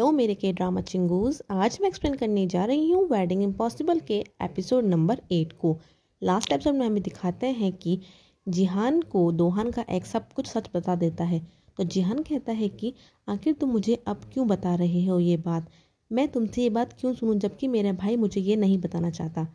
तो मेरे के ड्रामा चिंगूज आज मैं एक्सप्लेन करने जा रही हूँ वेडिंग इम्पॉसिबल के एपिसोड नंबर एट को लास्ट एपिसोड में हमें दिखाते हैं कि जिहान को दोहान का एक सब कुछ सच बता देता है तो जिहान कहता है कि आखिर तुम मुझे अब क्यों बता रहे हो ये बात मैं तुमसे ये बात क्यों सुनूँ जबकि मेरा भाई मुझे ये नहीं बताना चाहता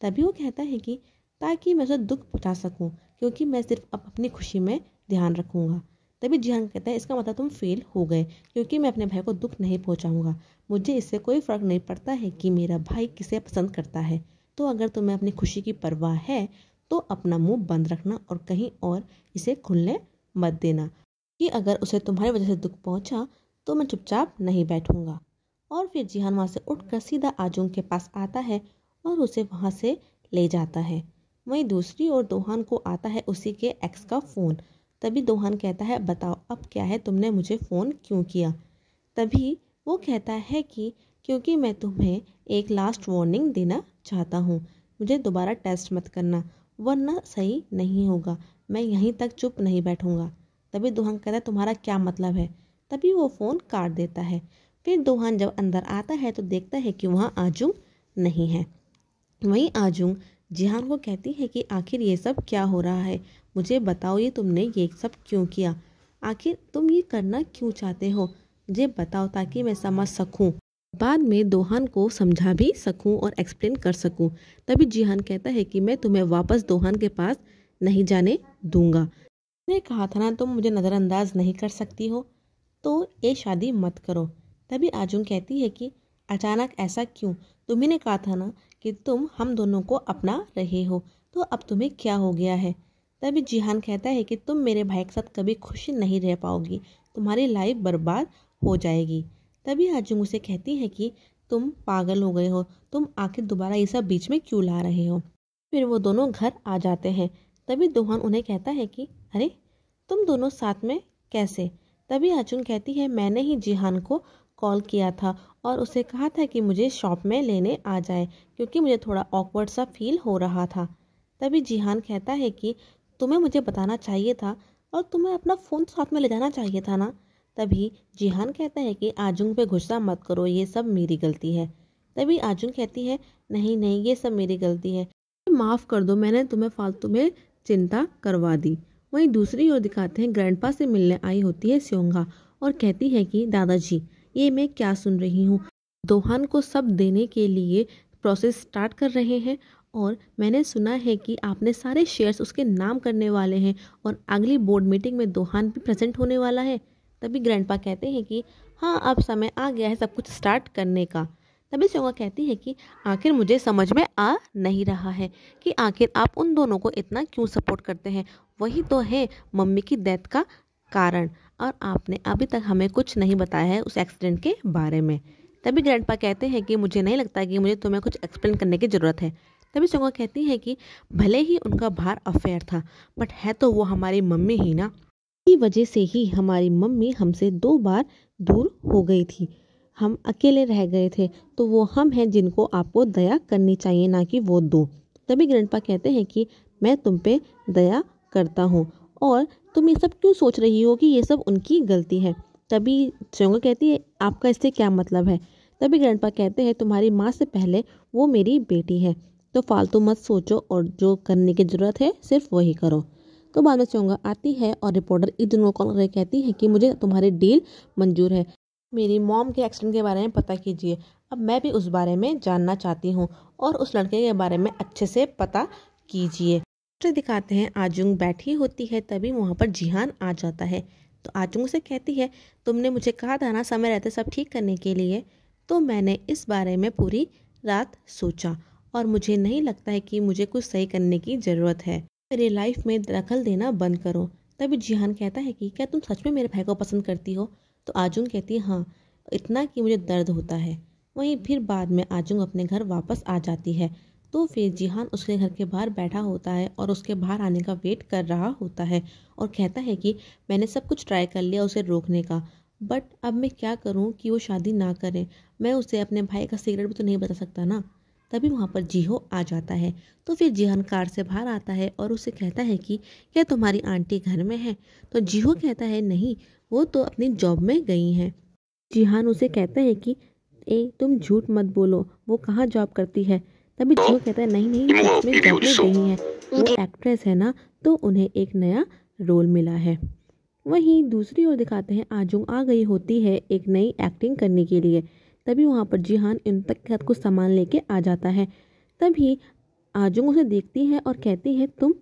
तभी वो कहता है कि ताकि मैं उसे दुख पहुँचा सकूँ क्योंकि मैं सिर्फ अब अपनी खुशी में ध्यान रखूँगा तभी जिहान कहता है इसका मतलब तुम फेल हो गए क्योंकि मैं अपने भाई को दुख नहीं पहुंचाऊंगा मुझे इससे कोई फ़र्क नहीं पड़ता है कि मेरा भाई किसे पसंद करता है तो अगर तुम्हें अपनी खुशी की परवाह है तो अपना मुंह बंद रखना और कहीं और इसे खुलने मत देना कि अगर उसे तुम्हारी वजह से दुख पहुंचा तो मैं चुपचाप नहीं बैठूंगा और फिर जिहान वहाँ से कर सीधा आजूंग के पास आता है और उसे वहाँ से ले जाता है वहीं दूसरी ओर दोहान को आता है उसी के एक्स का फ़ोन तभी दोहन कहता है बताओ अब क्या है तुमने मुझे फ़ोन क्यों किया तभी वो कहता है कि क्योंकि मैं तुम्हें एक लास्ट वार्निंग देना चाहता हूँ मुझे दोबारा टेस्ट मत करना वरना सही नहीं होगा मैं यहीं तक चुप नहीं बैठूँगा तभी दोहन कहता है तुम्हारा क्या मतलब है तभी वो फ़ोन काट देता है फिर दोहन जब अंदर आता है तो देखता है कि वहाँ आजूम नहीं है वहीं आजूम जिहान को कहती है कि आखिर ये सब क्या हो रहा है मुझे बताओ ये तुमने ये सब क्यों किया आखिर तुम ये करना क्यों चाहते हो मुझे बताओ ताकि मैं समझ सकूं बाद में दोहान को समझा भी सकूं और एक्सप्लेन कर सकूं तभी जिहान कहता है कि मैं तुम्हें वापस दोहान के पास नहीं जाने दूंगा ने कहा था ना तुम मुझे नज़रअंदाज नहीं कर सकती हो तो ये शादी मत करो तभी आजुम कहती है कि अचानक ऐसा क्यों तुम्हें कहा था ना कि तुम हम दोनों को अपना रहे हो तो अब तुम्हें क्या हो गया है तभी जिहान कहता है कि तुम मेरे भाई के साथ कभी खुशी नहीं रह पाओगी तुम्हारी लाइफ बर्बाद हो जाएगी तभी अर्जुन उसे कहती है कि तुम पागल हो गए हो तुम आखिर दोबारा ये सब बीच में क्यों ला रहे हो फिर वो दोनों घर आ जाते हैं तभी दोहान उन्हें कहता है कि अरे तुम दोनों साथ में कैसे तभी अर्जुन कहती है मैंने ही जिहान को कॉल किया था और उसे कहा था कि मुझे शॉप में लेने आ जाए क्योंकि मुझे थोड़ा ऑकवर्ड सा फील हो रहा था तभी जिहान कहता है कि तुम्हें मुझे बताना चाहिए था और तुम्हें अपना फ़ोन साथ में ले जाना चाहिए था ना तभी जिहान कहता है कि आजुंग पे गुस्सा मत करो ये सब मेरी गलती है तभी आजुंग कहती है नहीं नहीं ये सब मेरी गलती है माफ़ कर दो मैंने तुम्हें फालतू में चिंता करवा दी वहीं दूसरी ओर दिखाते हैं ग्रैंडपा से मिलने आई होती है स्योंगा और कहती है कि दादाजी ये मैं क्या सुन रही हूँ दोहान को सब देने के लिए प्रोसेस स्टार्ट कर रहे हैं और मैंने सुना है कि आपने सारे शेयर्स उसके नाम करने वाले हैं और अगली बोर्ड मीटिंग में दोहान भी प्रेजेंट होने वाला है तभी ग्रैंड कहते हैं कि हाँ अब समय आ गया है सब कुछ स्टार्ट करने का तभी सोगा कहती है कि आखिर मुझे समझ में आ नहीं रहा है कि आखिर आप उन दोनों को इतना क्यों सपोर्ट करते हैं वही तो है मम्मी की डेथ का कारण और आपने अभी तक हमें कुछ नहीं बताया है उस एक्सीडेंट के बारे में तभी ग्रैंड कहते हैं कि मुझे नहीं लगता कि मुझे तुम्हें कुछ एक्सप्लेन करने की ज़रूरत है तभी सुगा कहती है कि भले ही उनका बाहर अफेयर था बट है तो वो हमारी मम्मी ही ना इसी वजह से ही हमारी मम्मी हमसे दो बार दूर हो गई थी हम अकेले रह गए थे तो वो हम हैं जिनको आपको दया करनी चाहिए ना कि वो दो तभी ग्रैंड कहते हैं कि मैं तुम पे दया करता हूँ और तुम ये सब क्यों सोच रही हो कि ये सब उनकी गलती है तभी श्योंगा कहती है आपका इससे क्या मतलब है तभी ग्रैंडपा कहते हैं तुम्हारी माँ से पहले वो मेरी बेटी है तो फालतू मत सोचो और जो करने की ज़रूरत है सिर्फ वही करो तो बाद में चौंगा आती है और रिपोर्टर इन दोनों कॉल करके कहती है कि मुझे तुम्हारी डील मंजूर है मेरी मॉम के एक्सीडेंट के बारे में पता कीजिए अब मैं भी उस बारे में जानना चाहती हूँ और उस लड़के के बारे में अच्छे से पता कीजिए डॉक्टर दिखाते हैं आजुंग बैठी होती है तभी वहाँ पर जिहान आ जाता है तो आजुंग से कहती है तुमने मुझे कहा था ना समय रहते सब ठीक करने के लिए तो मैंने इस बारे में पूरी रात सोचा और मुझे नहीं लगता है कि मुझे कुछ सही करने की ज़रूरत है मेरी लाइफ में दखल देना बंद करो तभी जिहान कहता है कि क्या तुम सच में मेरे भाई को पसंद करती हो तो आजुंग कहती है हाँ इतना कि मुझे दर्द होता है वहीं फिर बाद में आजुंग अपने घर वापस आ जाती है तो फिर जिहान उसके घर के बाहर बैठा होता है और उसके बाहर आने का वेट कर रहा होता है और कहता है कि मैंने सब कुछ ट्राई कर लिया उसे रोकने का बट अब मैं क्या करूं कि वो शादी ना करें मैं उसे अपने भाई का सिगरेट भी तो नहीं बता सकता ना तभी वहाँ पर जीहो आ जाता है तो फिर जिहान कार से बाहर आता है और उसे कहता है कि क्या तुम्हारी आंटी घर में है तो जीहो कहता है नहीं वो तो अपनी जॉब में गई हैं जिहान उसे कहता है कि ए तुम झूठ मत बोलो वो कहाँ जॉब करती है तभी जो तो कहता है नहीं नहीं इसमें चॉकलेट नहीं है तो वो एक्ट्रेस है ना तो उन्हें एक नया रोल मिला है वहीं दूसरी ओर दिखाते हैं आजुंग आ गई होती है एक नई एक्टिंग करने के लिए तभी वहाँ पर जिहान इन तक के साथ कुछ सामान लेके आ जाता है तभी आजुंग उसे देखती है और कहती है तुम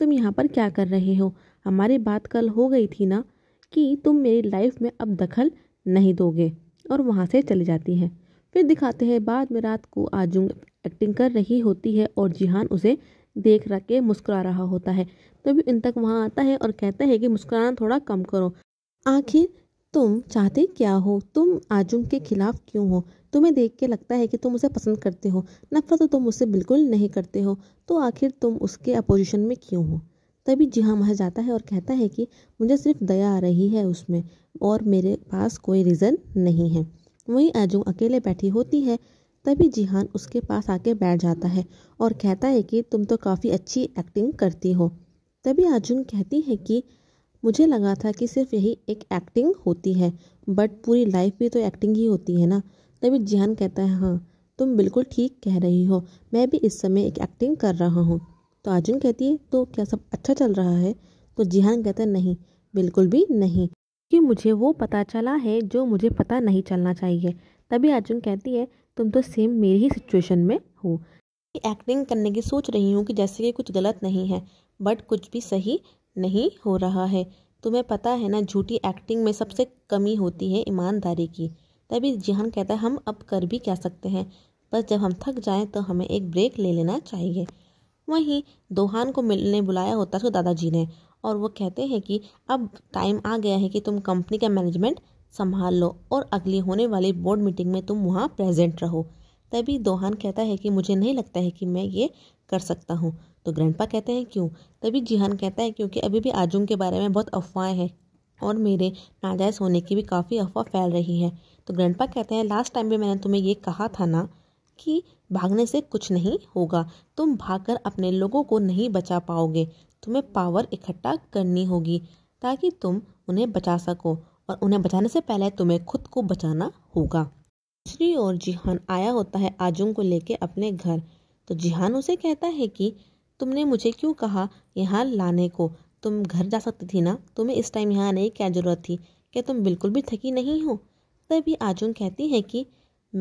तुम यहाँ पर क्या कर रहे हो हमारी बात कल हो गई थी ना कि तुम मेरी लाइफ में अब दखल नहीं दोगे और वहाँ से चली जाती है फिर दिखाते हैं बाद में रात को आजुंग एक्टिंग कर रही होती है और जिहान उसे देख रख के मुस्कुरा रहा होता है तभी इन तक वहाँ आता है और कहता है कि मुस्कुराना थोड़ा कम करो आखिर तुम चाहते क्या हो तुम आजुम के खिलाफ क्यों हो तुम्हें देख के लगता है कि तुम उसे पसंद करते हो नफरत तो तुम उससे बिल्कुल नहीं करते हो तो आखिर तुम उसके अपोजिशन में क्यों हो तभी जिहा वहाँ जाता है और कहता है कि मुझे सिर्फ दया आ रही है उसमें और मेरे पास कोई रीज़न नहीं है वहीं आजुम अकेले बैठी होती है तभी जिहान उसके पास आके बैठ जाता है और कहता है कि तुम तो काफ़ी अच्छी एक्टिंग करती हो तभी अर्जुन कहती है कि मुझे लगा था कि सिर्फ यही एक एक्टिंग होती है बट पूरी लाइफ भी तो एक्टिंग ही होती है ना तभी जिहान कहता है हाँ तुम बिल्कुल ठीक कह रही हो मैं भी इस समय एक एक्टिंग कर रहा हूँ तो अर्जुन कहती है तो क्या सब अच्छा चल रहा है तो जिहान कहता है नहीं बिल्कुल भी नहीं कि मुझे वो पता चला है जो मुझे पता नहीं चलना चाहिए तभी अर्जुन कहती है तुम तो सेम मेरी ही सिचुएशन में हो एक्टिंग करने की सोच रही हूँ कि जैसे कि कुछ गलत नहीं है बट कुछ भी सही नहीं हो रहा है तुम्हें पता है ना झूठी एक्टिंग में सबसे कमी होती है ईमानदारी की तभी जिहान कहता है हम अब कर भी क्या सकते हैं बस जब हम थक जाएं तो हमें एक ब्रेक ले लेना चाहिए वहीं दोहान को मिलने बुलाया होता है तो दादाजी ने और वो कहते हैं कि अब टाइम आ गया है कि तुम कंपनी का मैनेजमेंट संभाल लो और अगली होने वाली बोर्ड मीटिंग में तुम वहाँ प्रेजेंट रहो तभी दोहान कहता है कि मुझे नहीं लगता है कि मैं ये कर सकता हूँ तो ग्रैंडपा कहते हैं क्यों तभी जिहान कहता है क्योंकि अभी भी आजम के बारे में बहुत अफवाहें हैं और मेरे नाजायज़ होने की भी काफ़ी अफवाह फैल रही है तो ग्रैंडपा कहते हैं लास्ट टाइम भी मैंने तुम्हें ये कहा था ना कि भागने से कुछ नहीं होगा तुम भागकर अपने लोगों को नहीं बचा पाओगे तुम्हें पावर इकट्ठा करनी होगी ताकि तुम उन्हें बचा सको और उन्हें बचाने से पहले तुम्हें खुद को बचाना होगा दूसरी ओर जिहान आया होता है आजुम को लेके अपने घर तो जिहान उसे कहता है कि तुमने मुझे क्यों कहा यहाँ लाने को तुम घर जा सकती थी ना तुम्हें इस टाइम यहाँ आने की क्या ज़रूरत थी क्या तुम बिल्कुल भी थकी नहीं हो तभी आजुम कहती है कि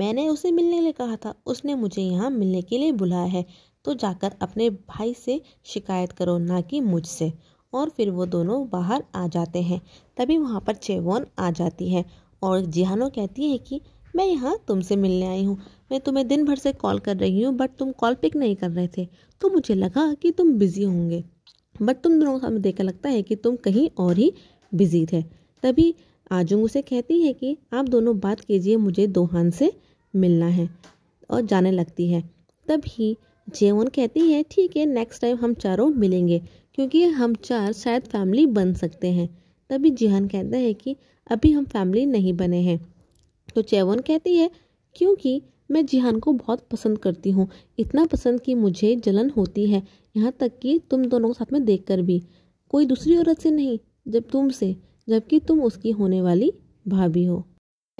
मैंने उसे मिलने के लिए कहा था उसने मुझे यहाँ मिलने के लिए बुलाया है तो जाकर अपने भाई से शिकायत करो ना कि मुझसे और फिर वो दोनों बाहर आ जाते हैं तभी वहाँ पर चेवोन आ जाती है और जिहानो कहती है कि मैं यहाँ तुमसे मिलने आई हूँ मैं तुम्हें दिन भर से कॉल कर रही हूँ बट तुम कॉल पिक नहीं कर रहे थे तो मुझे लगा कि तुम बिज़ी होंगे बट तुम दोनों को हमें देखकर लगता है कि तुम कहीं और ही बिज़ी थे तभी आजुंग उसे कहती है कि आप दोनों बात कीजिए मुझे दोहान से मिलना है और जाने लगती है तभी जेवन कहती है ठीक है नेक्स्ट टाइम हम चारों मिलेंगे क्योंकि हम चार शायद फैमिली बन सकते हैं तभी जिहान कहता है कि अभी हम फैमिली नहीं बने हैं तो चैवन कहती है क्योंकि मैं जिहान को बहुत पसंद करती हूँ इतना पसंद कि मुझे जलन होती है यहाँ तक कि तुम दोनों के साथ में देख कर भी कोई दूसरी औरत से नहीं जब तुम से जबकि तुम उसकी होने वाली भाभी हो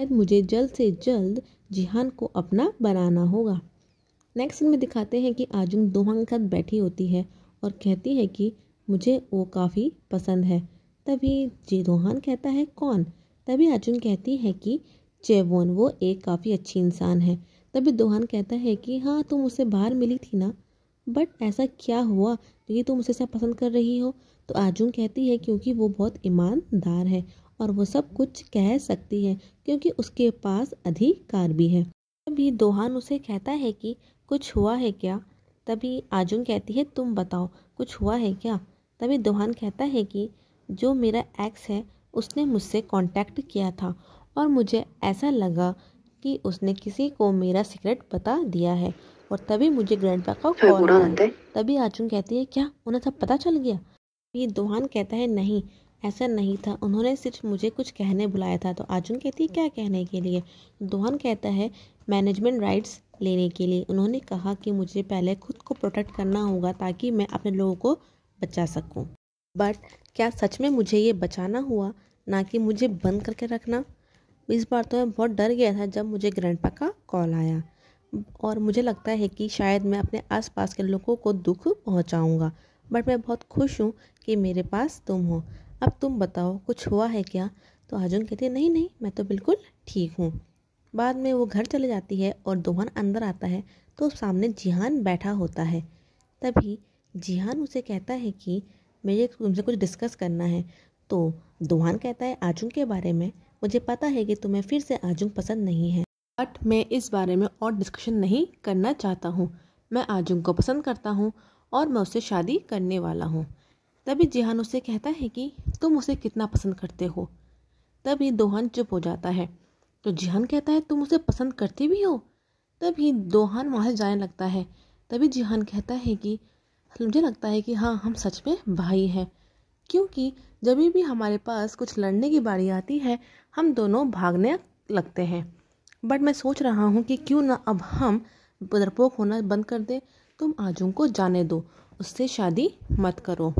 शायद मुझे जल्द से जल्द जिहान को अपना बनाना होगा नेक्स्ट में दिखाते हैं कि आजुम दोहा के साथ बैठी होती है और कहती है कि मुझे वो काफ़ी पसंद है तभी जी रोहान कहता है कौन तभी अर्जुन कहती है कि चेवोन वो एक काफ़ी अच्छी इंसान है तभी दोहान कहता है कि हाँ तुम उसे बाहर मिली थी ना बट ऐसा क्या हुआ कि तो तुम उसे सब पसंद कर रही हो तो अर्जुन कहती है क्योंकि वो बहुत ईमानदार है और वो सब कुछ कह सकती है क्योंकि उसके पास अधिकार भी है तभी दोहान उसे कहता है कि कुछ हुआ है क्या तभी अर्जुन कहती है तुम बताओ कुछ हुआ है क्या तभी दोहान कहता है कि जो मेरा एक्स है उसने मुझसे कांटेक्ट किया था और मुझे ऐसा लगा कि उसने किसी को मेरा सीक्रेट बता दिया है और तभी मुझे ग्रैंड का कॉल आता है तभी अर्जुन कहती है क्या उन्हें सब पता चल गया तभी दोहान कहता है नहीं ऐसा नहीं था उन्होंने सिर्फ मुझे कुछ कहने बुलाया था तो अर्जुन कहती है क्या कहने के लिए दोहन कहता है मैनेजमेंट राइट्स लेने के लिए उन्होंने कहा कि मुझे पहले खुद को प्रोटेक्ट करना होगा ताकि मैं अपने लोगों को बचा सकूं। बट क्या सच में मुझे ये बचाना हुआ ना कि मुझे बंद करके रखना इस बार तो मैं बहुत डर गया था जब मुझे ग्रैंड का कॉल आया और मुझे लगता है कि शायद मैं अपने आसपास के लोगों को दुख पहुंचाऊंगा बट मैं बहुत खुश हूँ कि मेरे पास तुम हो अब तुम बताओ कुछ हुआ है क्या तो अर्जुन कहती है नहीं नहीं मैं तो बिल्कुल ठीक हूँ बाद में वो घर चले जाती है और दोहन अंदर आता है तो सामने जिहान बैठा होता है तभी जिहान उसे कहता है कि मुझे तुमसे कुछ डिस्कस करना है तो दोहान कहता है आजुंग के बारे में मुझे पता है कि तुम्हें फिर से आजुंग पसंद नहीं है बट मैं इस बारे में और डिस्कशन नहीं करना चाहता हूँ मैं आजुंग को पसंद करता हूँ और मैं उससे शादी करने वाला हूँ तभी जिहान उसे कहता है कि तुम उसे कितना पसंद करते हो तभी दोहान चुप हो जाता है तो जिहान कहता है तुम उसे पसंद करते भी हो तभी दोहान वहाँ से जाने लगता है तभी जिहान कहता है कि मतलब मुझे लगता है कि हाँ हम सच में भाई हैं क्योंकि जब भी हमारे पास कुछ लड़ने की बारी आती है हम दोनों भागने लगते हैं बट मैं सोच रहा हूँ कि क्यों ना अब हम बदरपोक होना बंद कर दें तुम आजू को जाने दो उससे शादी मत करो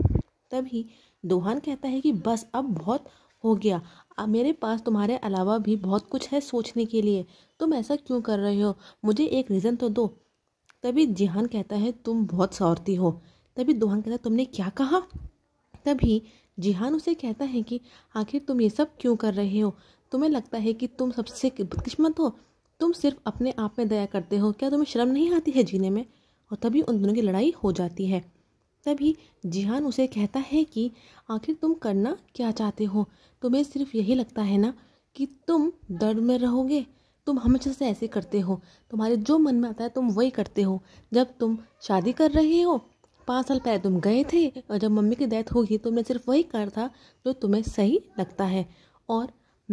तभी दोहान कहता है कि बस अब बहुत हो गया अब मेरे पास तुम्हारे अलावा भी बहुत कुछ है सोचने के लिए तुम ऐसा क्यों कर रहे हो मुझे एक रीज़न तो दो तभी जिहान कहता है तुम बहुत सौरती हो तभी दोहान कहता है तुमने क्या कहा तभी जिहान उसे कहता है कि आखिर तुम ये सब क्यों कर रहे हो तुम्हें लगता है कि तुम सबसे बदकिस्मत हो तुम सिर्फ अपने आप में दया करते हो क्या तुम्हें शर्म नहीं आती है जीने में और तभी उन दोनों की लड़ाई हो जाती है तभी जिहान उसे कहता है कि आखिर तुम करना क्या चाहते हो तुम्हें सिर्फ यही लगता है ना कि तुम दर्द में रहोगे तुम हमेशा से ऐसे करते हो तुम्हारे जो मन में आता है तुम वही करते हो जब तुम शादी कर रहे हो पाँच साल पहले तुम गए थे और जब मम्मी की डेथ होगी तुमने सिर्फ वही कर था जो तुम्हें सही लगता है और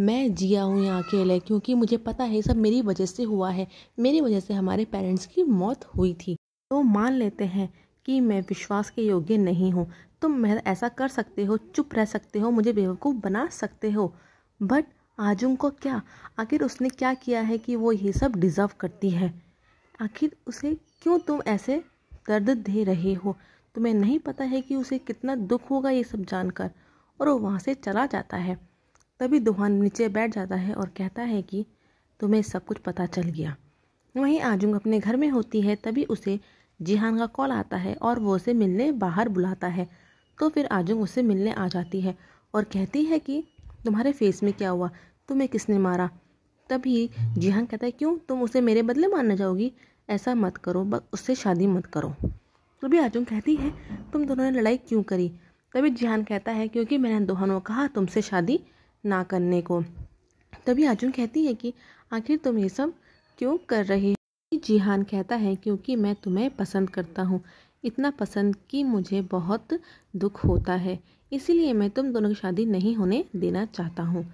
मैं जिया हूँ यहाँ अकेले क्योंकि मुझे पता है सब मेरी वजह से हुआ है मेरी वजह से हमारे पेरेंट्स की मौत हुई थी तो मान लेते हैं कि मैं विश्वास के योग्य नहीं हूँ तुम मेहर ऐसा कर सकते हो चुप रह सकते हो मुझे बेवकूफ़ बना सकते हो बट आजुम को क्या आखिर उसने क्या किया है कि वो ये सब डिज़र्व करती है आखिर उसे क्यों तुम ऐसे दर्द दे रहे हो तुम्हें नहीं पता है कि उसे कितना दुख होगा ये सब जानकर और वो वहाँ से चला जाता है तभी दुहान नीचे बैठ जाता है और कहता है कि तुम्हें सब कुछ पता चल गया वहीं आजुंग अपने घर में होती है तभी उसे जिहान का कॉल आता है और वो उसे मिलने बाहर बुलाता है तो फिर आजुम उसे मिलने आ जाती है और कहती है कि तुम्हारे फेस में क्या हुआ तुम्हें किसने मारा तभी जिहान कहता है क्यों तुम उसे मेरे बदले मारना चाहोगी ऐसा मत करो बस उससे शादी मत करो तभी आजम कहती है तुम दोनों ने लड़ाई क्यों करी तभी जिहान कहता है क्योंकि मैंने दोहनों कहा तुमसे शादी ना करने को तभी अर्जुन कहती है कि आखिर तुम ये सब क्यों कर रही हो जिहान कहता है क्योंकि मैं तुम्हें पसंद करता हूँ इतना पसंद कि मुझे बहुत दुख होता है इसीलिए मैं तुम दोनों की शादी नहीं होने देना चाहता हूँ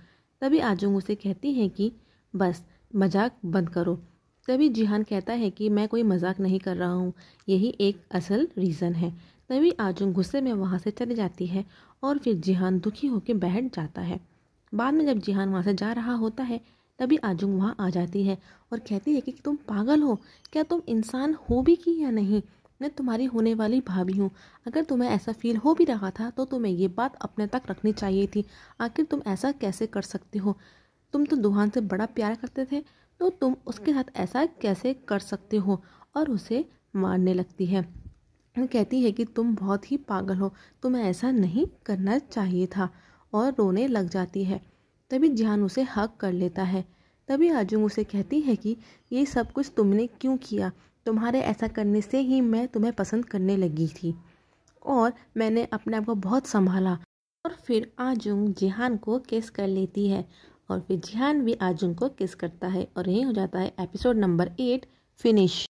तभी आजोंग उसे कहती है कि बस मजाक बंद करो तभी जिहान कहता है कि मैं कोई मजाक नहीं कर रहा हूँ यही एक असल रीज़न है तभी आजुंग गुस्से में वहाँ से चली जाती है और फिर जिहान दुखी होकर बैठ जाता है बाद में जब जिहान वहाँ से जा रहा होता है तभी आजुंग वहाँ आ जाती है और कहती है कि तुम पागल हो क्या तुम इंसान हो भी की या नहीं मैं तुम्हारी होने वाली भाभी हूँ अगर तुम्हें ऐसा फील हो भी रहा था तो तुम्हें ये बात अपने तक रखनी चाहिए थी आखिर तुम ऐसा कैसे कर सकते हो तुम तो दुहान से बड़ा प्यार करते थे तो तुम उसके साथ ऐसा कैसे कर सकते हो और उसे मारने लगती है कहती है कि तुम बहुत ही पागल हो तुम्हें ऐसा नहीं करना चाहिए था और रोने लग जाती है तभी जहान उसे हक कर लेता है तभी आजुंग उसे कहती है कि ये सब कुछ तुमने क्यों किया तुम्हारे ऐसा करने से ही मैं तुम्हें पसंद करने लगी थी और मैंने अपने आप को बहुत संभाला और फिर आजुंग जिहान को किस कर लेती है और फिर जिहान भी आजुंग को किस करता है और यही हो जाता है एपिसोड नंबर एट फिनिश